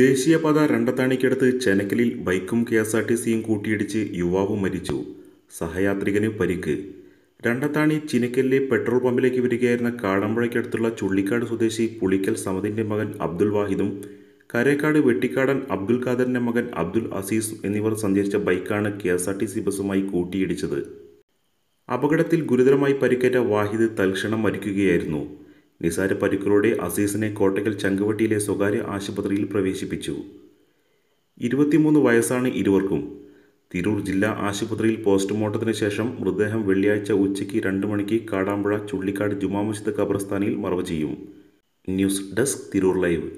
ദേശീയപാത രണ്ടത്താണിക്കടുത്ത് ചെനക്കലിൽ ബൈക്കും K S R T സിയും കൂട്ടിയിടിച്ച് യുവാവ് മരിച്ചു സഹയാത്രികന് പരിക്ക് രണ്ടത്താണി ചിനക്കലിലെ പെട്രോൾ പമ്പിലേക്ക് വരികയായിരുന്ന കാടമ്പുഴയ്ക്കടുത്തുള്ള ചുള്ളിക്കാട് സ്വദേശി പുളിക്കൽ സമതിൻ്റെ മകൻ അബ്ദുൽ വാഹിദും കരേക്കാട് വെട്ടിക്കാടൻ അബ്ദുൽ ഖാദറിൻ്റെ മകൻ അബ്ദുൽ അസീസ് എന്നിവർ സഞ്ചരിച്ച ബൈക്കാണ് K S R T C ബസ്സുമായി കൂട്ടിയിടിച്ചത് അപകടത്തിൽ ഗുരുതരമായി പരിക്കേറ്റ വാഹിദ് തൽക്ഷണം മരിക്കുകയായിരുന്നു നിസാര പരിക്കുകളോടെ അസീസിനെ കോട്ടയ്ക്കൽ ചങ്കവട്ടിയിലെ സ്വകാര്യ ആശുപത്രിയിൽ പ്രവേശിപ്പിച്ചു ഇരുപത്തിമൂന്ന് വയസ്സാണ് ഇരുവർക്കും തിരൂർ ജില്ലാ ആശുപത്രിയിൽ പോസ്റ്റ്മോർട്ടത്തിന് ശേഷം മൃതദേഹം വെള്ളിയാഴ്ച ഉച്ചയ്ക്ക് രണ്ട് മണിക്ക് കാടാമ്പുഴ ചുള്ളിക്കാട് ജുമാ മസ്ജിദ് ഖബർസ്ഥാനിൽ മറവ് ചെയ്യും ന്യൂസ് ഡെസ്ക് തിരൂർ ലൈവ്